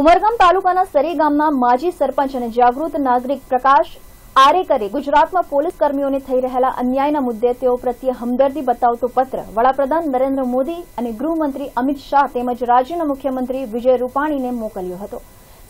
ઉમરગામ તાલુકાના સરી ગામના માજી સરપંચ અને જાગૃત નાગરિક પ્રકાશ આરેકરે ગુજરાતમાં પોલીસ કર્મીઓને થઈ રહેલા અન્યાયના મુદ્દે તેઓ પ્રત્યે હમદર્દી બતાવતો પત્ર વડાપ્રધાન નરેન્દ્ર મોદી અને ગૃહમંત્રી અમિત શાહ તેમજ રાજ્યના મુખ્યમંત્રી વિજય રૂપાણીને મોકલ્યો હતો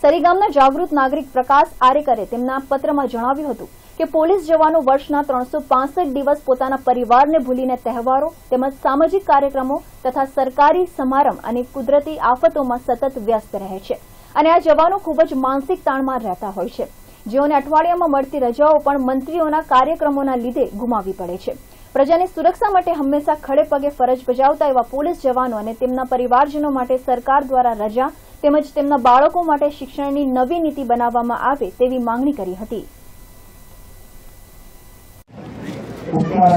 સરીગામના જાગૃત નાગરિક પ્રકાશ આરેકરે તેમના પત્રમાં જણાવ્યું હતું કે પોલીસ જવાનો વર્ષના ત્રણસો દિવસ પોતાના પરિવારને ભૂલીને તહેવારો તેમજ સામાજિક કાર્યક્રમો તથા સરકારી સમારંભ અને કુદરતી આફતોમાં સતત વ્યસ્ત રહે છે અને આ જવાનો ખૂબ જ માનસિક તાણમાં રહેતા હોય છે જેઓને અઠવાડિયામાં મળતી રજાઓ પણ મંત્રીઓના કાર્યક્રમોના લીધે ગુમાવી પડે છે પ્રજાની સુરક્ષા માટે હંમેશા ખડે પગે ફરજ બજાવતા એવા પોલીસ જવાનો અને તેમના પરિવારજનો માટે સરકાર દ્વારા રજા તેમજ તેમના બાળકો માટે શિક્ષણની નવી નીતિ બનાવવામાં આવે તેવી માંગણી કરી હતી ઉપકાર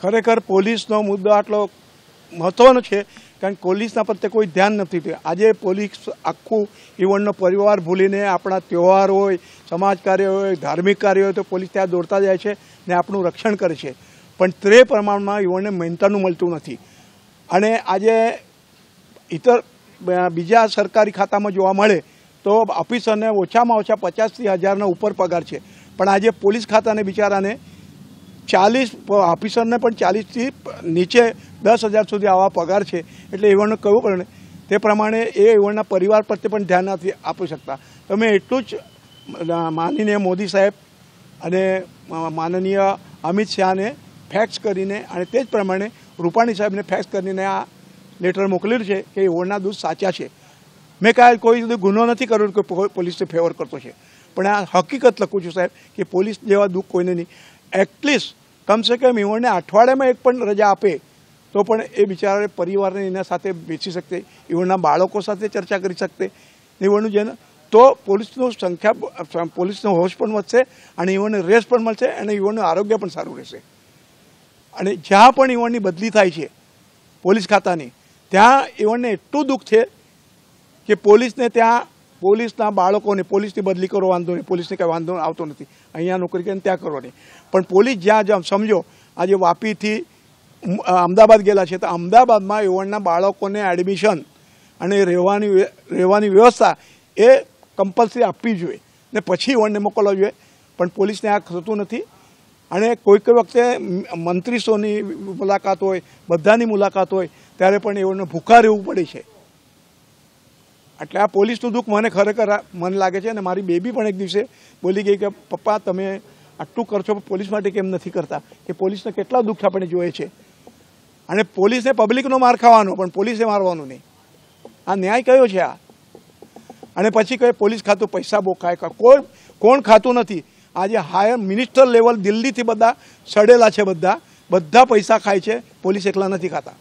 ખરેખર પોલીસનો મુદ્દો આટલો મહત્ત્વનો છે કારણ કે પોલીસના પ્રત્યે કોઈ ધ્યાન નથી થયું આજે પોલીસ આખું ઇવનનો પરિવાર ભૂલીને આપણા તહેવાર હોય સમાજ કાર્ય હોય ધાર્મિક કાર્ય હોય તો પોલીસ ત્યાં દોડતા જાય છે ને આપણું રક્ષણ કરે છે પણ તે પ્રમાણમાં યુવાનને મહેનતાનું મળતું નથી અને આજે ઇતર બીજા સરકારી ખાતામાં જોવા મળે તો ઓફિસરને ઓછામાં ઓછા પચાસથી હજારના ઉપર પગાર છે પણ આજે પોલીસ ખાતાને બિચારાને ચાલીસ ઓફિસરને પણ ચાલીસથી નીચે દસ હજાર સુધી આવા પગાર છે એટલે એવોને કહ્યું પડે તે પ્રમાણે એ એવોના પરિવાર પ્રત્યે પણ ધ્યાન નથી આપી શકતા તમે એટલું જ માનીને મોદી સાહેબ અને માનનીય અમિત શાહને ફેક્સ કરીને અને તે જ પ્રમાણે રૂપાણી સાહેબને ફેક્સ કરીને આ લેટર મોકલ્યું છે કે એવોના દૂધ સાચા છે મેં કાંઈ કોઈ સુધી ગુનો નથી કર્યો કે પોલીસને ફેવર કરતો છે પણ આ હકીકત લખું છું સાહેબ કે પોલીસ જેવા દુઃખ કોઈને નહીં એટલીસ્ટ કમસે કમ ઇવનને અઠવાડિયામાં એક પણ રજા આપે તો પણ એ બિચારા પરિવારને એના સાથે બેસી શકતે એઓના બાળકો સાથે ચર્ચા કરી શકતે એઓનું જેને તો પોલીસનું સંખ્યા પોલીસનો હોશ પણ વધશે અને એઓને રેસ પણ મળશે અને એઓનું આરોગ્ય પણ સારું રહેશે અને જ્યાં પણ ઇવનની બદલી થાય છે પોલીસ ખાતાની ત્યાં ઇવનને એટલું દુઃખ છે કે પોલીસને ત્યાં પોલીસના બાળકોને પોલીસની બદલી કરો વાંધો નહીં પોલીસને કંઈ વાંધો આવતો નથી અહીંયા નોકરી કરીને ત્યાં કરવાની પણ પોલીસ જ્યાં જ્યાં સમજો આજે વાપીથી અમદાવાદ ગયેલા છે તો અમદાવાદમાં યુવાનના બાળકોને એડમિશન અને રહેવાની રહેવાની વ્યવસ્થા એ કમ્પલસરી આપવી જોઈએ ને પછી યુવાનને મોકલવા જોઈએ પણ પોલીસને આ થતું નથી અને કોઈક વખતે મંત્રીશ્રોની મુલાકાત હોય બધાની મુલાકાત હોય ત્યારે પણ એવોર્ડને ભૂખા રહેવું પડે છે એટલે આ પોલીસનું દુઃખ મને ખરેખર મન લાગે છે અને મારી બેબી પણ એક દિવસે બોલી ગઈ કે પપ્પા તમે આટલું કરશો પોલીસ માટે કેમ નથી કરતા કે પોલીસને કેટલા દુઃખ આપણે જોઈએ છે અને પોલીસને પબ્લિકનો માર ખાવાનો પણ પોલીસે મારવાનું નહીં આ ન્યાય કયો છે આ અને પછી કહે પોલીસ ખાતું પૈસા બોકાય કોણ કોણ ખાતું નથી આજે હાયર મિનિસ્ટર લેવલ દિલ્હીથી બધા સડેલા છે બધા બધા પૈસા ખાય છે પોલીસ એકલા નથી ખાતા